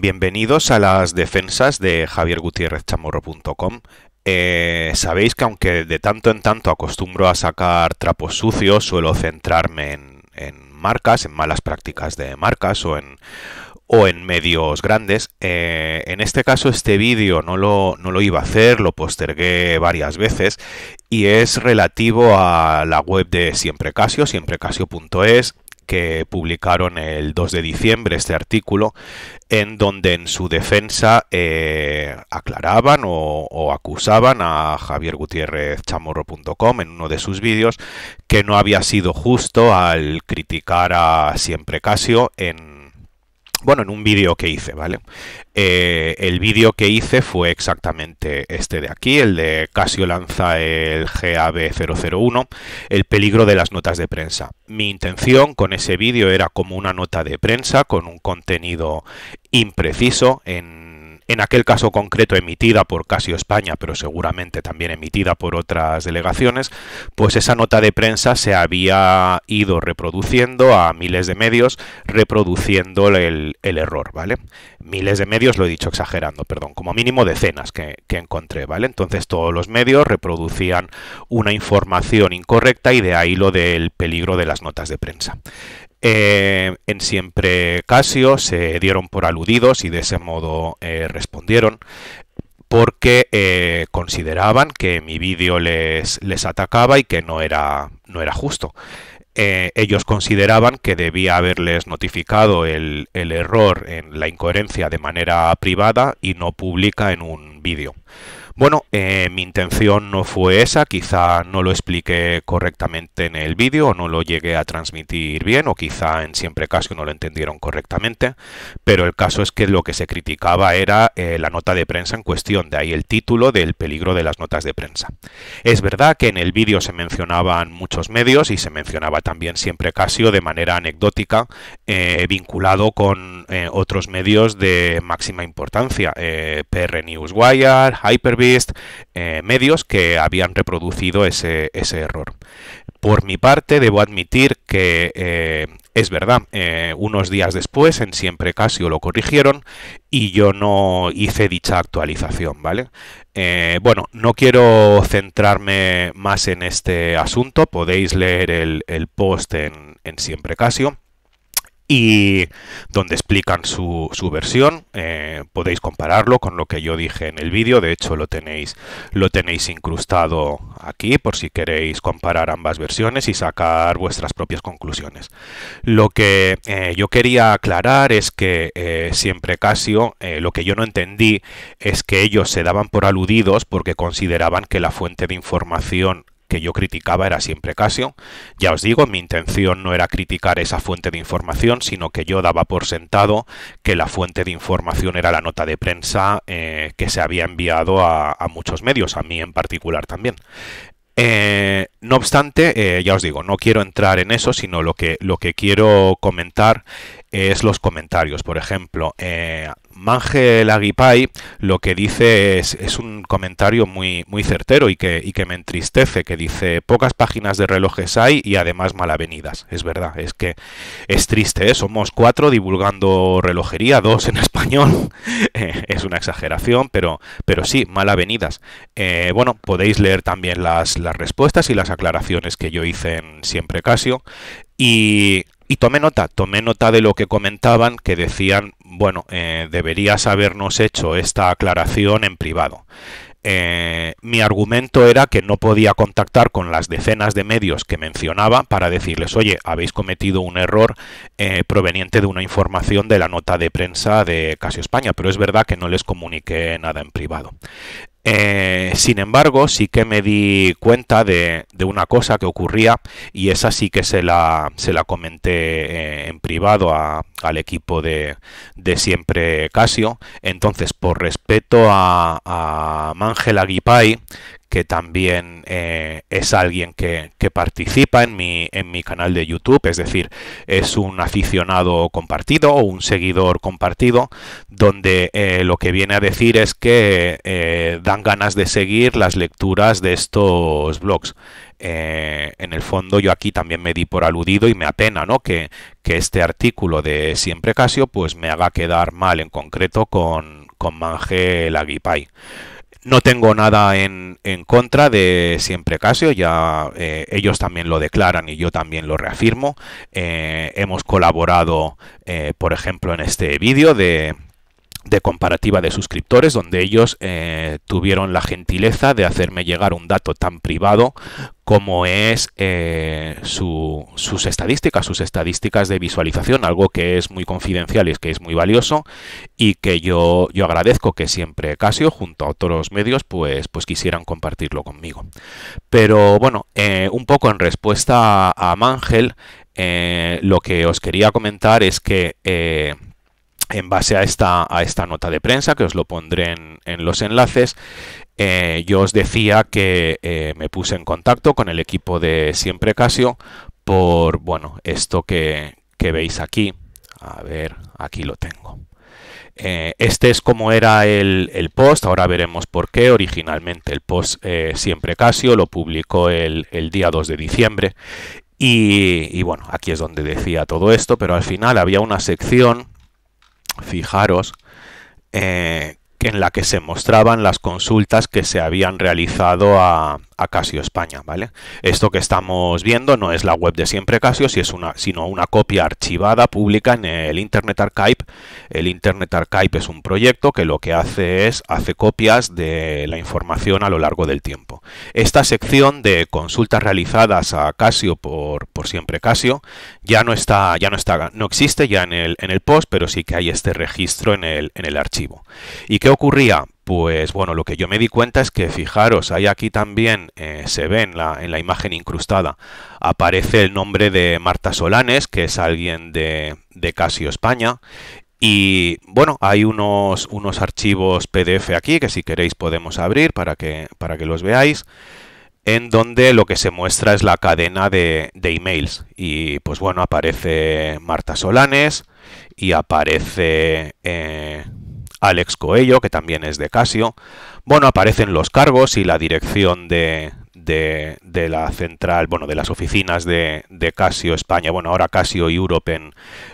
Bienvenidos a las defensas de javiergutierrezchamorro.com. Eh, sabéis que aunque de tanto en tanto acostumbro a sacar trapos sucios, suelo centrarme en, marcas, en malas prácticas de marcas o en, medios grandes. Eh, en este caso este vídeo no lo, no lo iba a hacer, lo postergué varias veces y es relativo a la web de siemprecasio siemprecasio.es que publicaron el 2 de diciembre este artículo, en donde en su defensa eh, aclaraban o, acusaban a Javier Gutiérrez Chamorro.com en uno de sus vídeos que no había sido justo al criticar a Siempre Casio en bueno, en un vídeo que hice, ¿vale? Eh, el vídeo que hice fue exactamente este de aquí, el de Casio lanza el GAB001, el peligro de las notas de prensa. Mi intención con ese vídeo era como una nota de prensa, con un contenido impreciso en en aquel caso concreto emitida por Casio España, pero seguramente también emitida por otras delegaciones, pues esa nota de prensa se había ido reproduciendo a miles de medios, reproduciendo el, error, ¿vale? Miles de medios, lo he dicho exagerando, perdón, como mínimo decenas que, que encontré, ¿vale? Entonces todos los medios reproducían una información incorrecta y de ahí lo del peligro de las notas de prensa. Eh, en siempre Casio se dieron por aludidos y de ese modo eh, respondieron porque eh, consideraban que mi vídeo les, les atacaba y que no era, no era justo. ellos consideraban que debía haberles notificado el, el, error en la incoherencia de manera privada y no pública en un vídeo. Bueno, eh, mi intención no fue esa, quizá no lo expliqué correctamente en el vídeo, o no lo llegué a transmitir bien, o quizá en siempre caso no lo entendieron correctamente, pero el caso es que lo que se criticaba era eh, la nota de prensa en cuestión, de ahí el título del peligro de las notas de prensa. Es verdad que en el vídeo se mencionaban muchos medios y se mencionaba también siempre Casio de manera anecdótica, eh, vinculado con otros medios de máxima importancia, PR Newswire, Hyperbit, eh, medios que habían reproducido ese, error. Por mi parte, debo admitir que eh, es verdad, eh, unos días después en Siempre Casio lo corrigieron y yo no hice dicha actualización, ¿vale? bueno, no quiero centrarme más en este asunto, podéis leer el, post en Siempre Casio y donde explican su, versión. Eh, podéis compararlo con lo que yo dije en el vídeo. De hecho, lo tenéis, lo tenéis incrustado aquí por si queréis comparar ambas versiones y sacar vuestras propias conclusiones. Lo que eh, yo quería aclarar es que eh, siempre Casio, lo que yo no entendí es que ellos se daban por aludidos porque consideraban que la fuente de información que yo criticaba era siempre Casio. Ya os digo, mi intención no era criticar esa fuente de información, sino que yo daba por sentado que la fuente de información era la nota de prensa eh, que se había enviado a, muchos medios, a mí en particular también. Eh, no obstante, eh, ya os digo, no quiero entrar en eso, sino lo que, lo que quiero comentar es los comentarios. Por ejemplo, eh, Mangel lo que dice es, un comentario muy, muy certero y que, y que, me entristece, que dice pocas páginas de relojes hay y además malavenidas. Es verdad, es que es triste, ¿eh? somos cuatro divulgando relojería, dos en español. Eh, es una exageración, pero, pero sí, malavenidas. Eh, bueno, podéis leer también las, las respuestas y las aclaraciones que yo hice en Siempre Casio. Y y tomé nota, tomé nota de lo que comentaban, que decían, bueno, eh, deberías habernos hecho esta aclaración en privado. Eh, mi argumento era que no podía contactar con las decenas de medios que mencionaba para decirles, oye, habéis cometido un error eh, proveniente de una información de la nota de prensa de Casio España, pero es verdad que no les comuniqué nada en privado. Eh, sin embargo, sí que me di cuenta de, una cosa que ocurría y esa sí que se la, se la comenté eh, en privado al equipo de, siempre Casio. Entonces, por respeto a, a Aguipay que también eh, es alguien que, que, participa en mi, en mi canal de YouTube, es decir, es un aficionado compartido o un seguidor compartido, donde eh, lo que viene a decir es que eh, dan ganas de seguir las lecturas de estos blogs. en el fondo yo aquí también me di por aludido y me apena ¿no? que, que este artículo de Siempre Casio pues me haga quedar mal en concreto con, con Mangel Aguipay. No tengo nada en, contra de siempre Casio, ya eh, ellos también lo declaran y yo también lo reafirmo. Eh, hemos colaborado, eh, por ejemplo, en este vídeo de, comparativa de suscriptores, donde ellos tuvieron la gentileza de hacerme llegar un dato tan privado como es eh, sus estadísticas, sus estadísticas de visualización, algo que es muy confidencial y que es muy valioso y que yo, yo agradezco que siempre Casio junto a otros medios pues, pues quisieran compartirlo conmigo. Pero bueno, eh, un poco en respuesta a Mangel, eh, lo que os quería comentar es que en base a esta, esta nota de prensa, que os lo pondré en, en los enlaces, eh, yo os decía que eh, me puse en contacto con el equipo de Siempre Casio por, bueno, esto que, veis aquí. A ver, aquí lo tengo. Eh, este es como era el, post, ahora veremos por qué. Originalmente el post Siempre Casio lo publicó el, día 2 de diciembre. Y, bueno, aquí es donde decía todo esto, pero al final había una sección, fijaros, en la que se mostraban las consultas que se habían realizado a, Casio España, ¿vale? Esto que estamos viendo no es la web de siempre Casio, si es una, sino una copia archivada pública en el Internet Archive. El Internet Archive es un proyecto que lo que hace es hace copias de la información a lo largo del tiempo. Esta sección de consultas realizadas a Casio por, siempre Casio ya no está, ya no está, no existe ya en el, en el post, pero sí que hay este registro en el, en el archivo. ¿Y ocurría? Pues bueno, lo que yo me di cuenta es que, fijaros, hay aquí también eh, se ve en la, imagen incrustada, aparece el nombre de Marta Solanes, que es alguien de, Casio España, y bueno, hay unos, unos archivos PDF aquí que si queréis podemos abrir para que, para que los veáis, en donde lo que se muestra es la cadena de, emails. Y pues bueno, aparece Marta Solanes y aparece... Eh, Alex Coello, que también es de Casio. Bueno, aparecen los cargos y la dirección de, de, la central, bueno, de las oficinas de, Casio España, bueno, ahora Casio Europe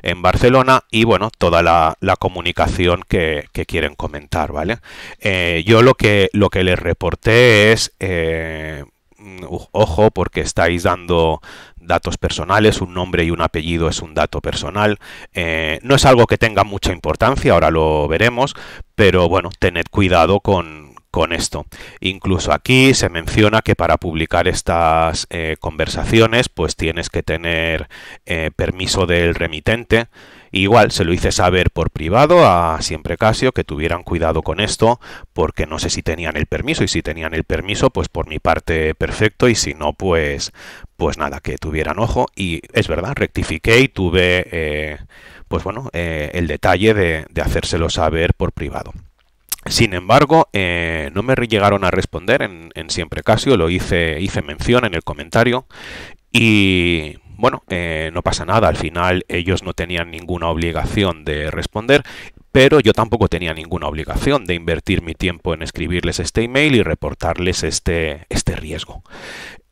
en, Barcelona y, bueno, toda la, comunicación que, quieren comentar, ¿vale? Eh, yo lo que, lo que les reporté es... Eh, Mm, ojo porque estáis dando datos personales, un nombre y un apellido es un dato personal. Eh, no es algo que tenga mucha importancia, ahora lo veremos, pero bueno, tened cuidado con, esto. Incluso aquí se menciona que para publicar estas eh, conversaciones pues tienes que tener eh, permiso del remitente igual se lo hice saber por privado a siempre Casio que tuvieran cuidado con esto porque no sé si tenían el permiso y si tenían el permiso pues por mi parte perfecto y si no pues pues nada que tuvieran ojo y es verdad rectifiqué y tuve eh, pues bueno eh, el detalle de, hacérselo saber por privado. Sin embargo, eh, no me llegaron a responder en, en, siempre Casio, lo hice, hice mención en el comentario y bueno, eh, no pasa nada, al final ellos no tenían ninguna obligación de responder, pero yo tampoco tenía ninguna obligación de invertir mi tiempo en escribirles este email y reportarles este, este riesgo.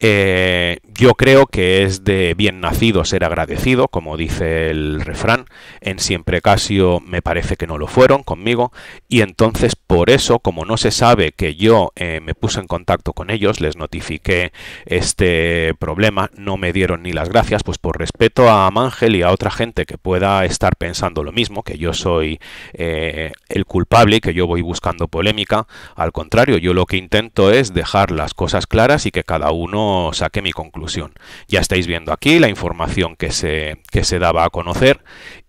Eh, yo creo que es de bien nacido ser agradecido, como dice el refrán. En siempre Casio me parece que no lo fueron conmigo. Y entonces, por eso, como no se sabe que yo eh, me puse en contacto con ellos, les notifiqué este problema, no me dieron ni las gracias, pues por respeto a Mangel y a otra gente que pueda estar pensando lo mismo, que yo soy eh, el culpable y que yo voy buscando polémica. Al contrario, yo lo que intento es dejar las cosas claras y que cada uno saqué mi conclusión. Ya estáis viendo aquí la información que se, que se daba a conocer.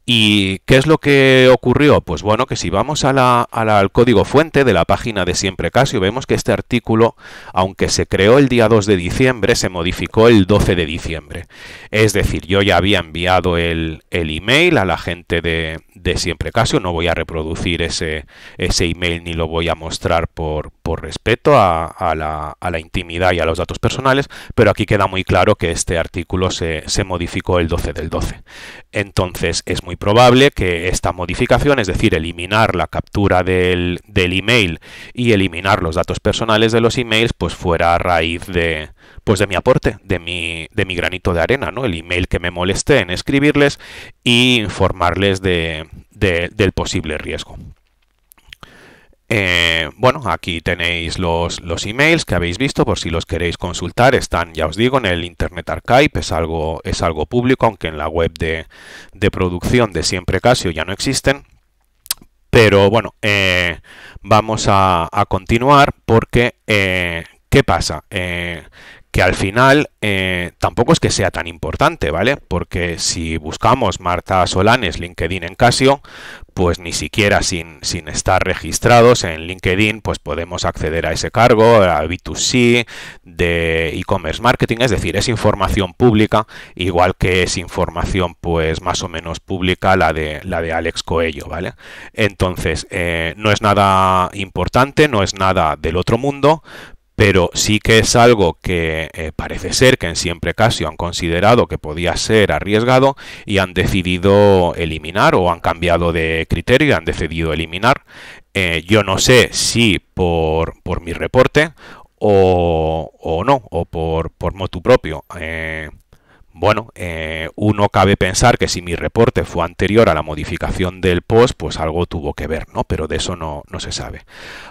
¿Y qué es lo que ocurrió? Pues bueno, que si vamos al código fuente de la página de Siempre Casio, vemos que este artículo, aunque se creó el día 2 de diciembre, se modificó el 12 de diciembre. Es decir, yo ya había enviado el, el email a la gente de, de siempre caso. No voy a reproducir ese, ese email ni lo voy a mostrar por, respeto a, la, intimidad y a los datos personales, pero aquí queda muy claro que este artículo se, modificó el 12 del 12. Entonces es muy probable que esta modificación, es decir, eliminar la captura del email y eliminar los datos personales de los emails, pues fuera a raíz de, pues de mi aporte, de mi, de mi granito de arena, ¿no? El email que me molesté en escribirles y informarles de, del posible riesgo. Eh, bueno, aquí tenéis los, emails que habéis visto, por si los queréis consultar, están, ya os digo, en el Internet Archive, es algo, es algo público, aunque en la web de, producción de Siempre Casio ya no existen. Pero bueno, eh, vamos a, continuar porque, eh, ¿qué pasa? que al final eh, tampoco es que sea tan importante, ¿vale? Porque si buscamos Marta Solanes LinkedIn en Casio, pues ni siquiera sin, estar registrados en LinkedIn, pues podemos acceder a ese cargo, a B2C, de e-commerce marketing, es decir, es información pública, igual que es información pues más o menos pública la de, la de Alex Coello, ¿vale? Entonces, eh, no es nada importante, no es nada del otro mundo, pero sí que es algo que eh, parece ser que en siempre caso han considerado que podía ser arriesgado y han decidido eliminar o han cambiado de criterio y han decidido eliminar. Eh, yo no sé si por, mi reporte o, o no, o por, por motu propio. Eh, bueno, eh, uno cabe pensar que si mi reporte fue anterior a la modificación del post, pues algo tuvo que ver, ¿no? Pero de eso no, no se sabe.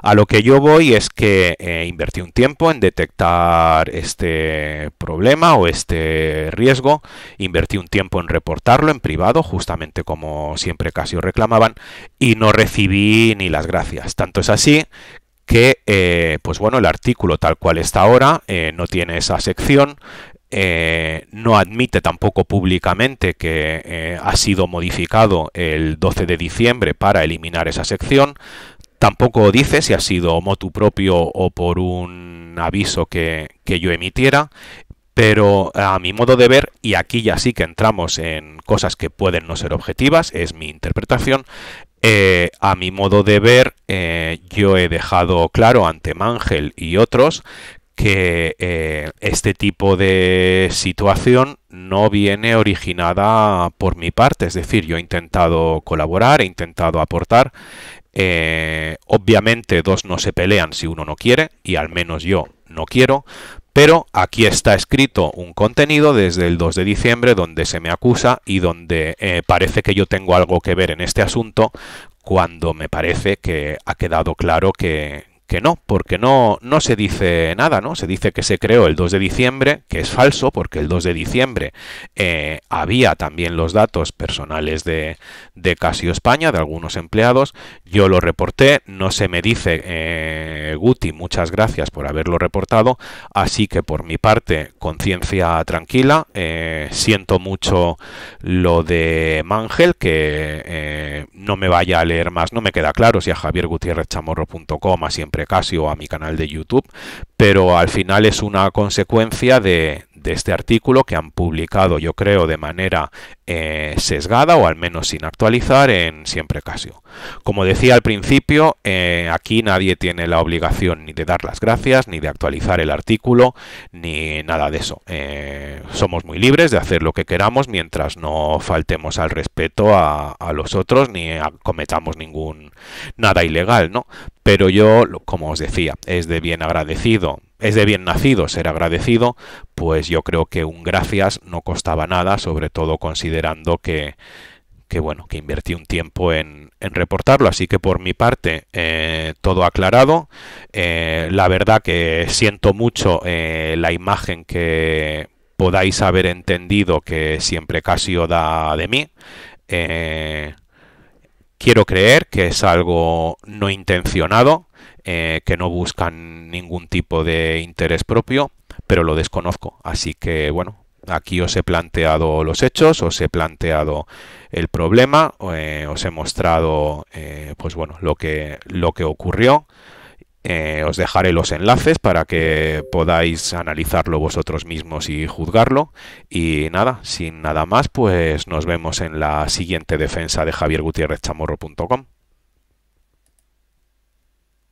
A lo que yo voy es que eh, invertí un tiempo en detectar este problema o este riesgo, invertí un tiempo en reportarlo en privado, justamente como siempre casi os reclamaban, y no recibí ni las gracias. Tanto es así que eh, pues bueno el artículo tal cual está ahora no tiene esa sección eh, no admite tampoco públicamente que eh, ha sido modificado el 12 de diciembre para eliminar esa sección. Tampoco dice si ha sido motu propio o por un aviso que, yo emitiera. Pero a mi modo de ver, y aquí ya sí que entramos en cosas que pueden no ser objetivas, es mi interpretación, eh, a mi modo de ver, yo he dejado claro ante Mangel y otros que eh, este tipo de situación no viene originada por mi parte, es decir, yo he intentado colaborar, he intentado aportar, eh, obviamente dos no se pelean si uno no quiere, y al menos yo no quiero, pero aquí está escrito un contenido desde el 2 de diciembre donde se me acusa y donde eh, parece que yo tengo algo que ver en este asunto, cuando me parece que ha quedado claro que que no, porque no, no se dice nada, ¿no? Se dice que se creó el 2 de diciembre, que es falso, porque el 2 de diciembre eh, había también los datos personales de, Casio España, de algunos empleados. Yo lo reporté, no se me dice, eh, Guti, muchas gracias por haberlo reportado, así que por mi parte, conciencia tranquila, eh, siento mucho lo de Mangel, que no me vaya a leer más, no me queda claro si a javiergutierrezchamorro.com siempre Casio a mi canal de YouTube, pero al final es una consecuencia de, este artículo que han publicado, yo creo, de manera eh, sesgada o al menos sin actualizar en Siempre Casio. Como decía al principio, eh, aquí nadie tiene la obligación ni de dar las gracias, ni de actualizar el artículo, ni nada de eso. Eh, somos muy libres de hacer lo que queramos mientras no faltemos al respeto a, los otros ni cometamos ningún nada ilegal, ¿no? Pero yo, como os decía, es de bien agradecido, es de bien nacido ser agradecido, pues yo creo que un gracias no costaba nada, sobre todo considerando que, bueno, que invertí un tiempo en, en reportarlo. Así que por mi parte, eh, todo aclarado. Eh, la verdad que siento mucho eh, la imagen que podáis haber entendido que siempre casi da de mí. Quiero creer que es algo no intencionado, eh, que no buscan ningún tipo de interés propio, pero lo desconozco. Así que bueno, aquí os he planteado los hechos, os he planteado el problema, eh, os he mostrado eh, pues bueno, lo que, lo que ocurrió. Eh, os dejaré los enlaces para que podáis analizarlo vosotros mismos y juzgarlo. Y nada, sin nada más, pues nos vemos en la siguiente defensa de javier gutiérrez chamorro.com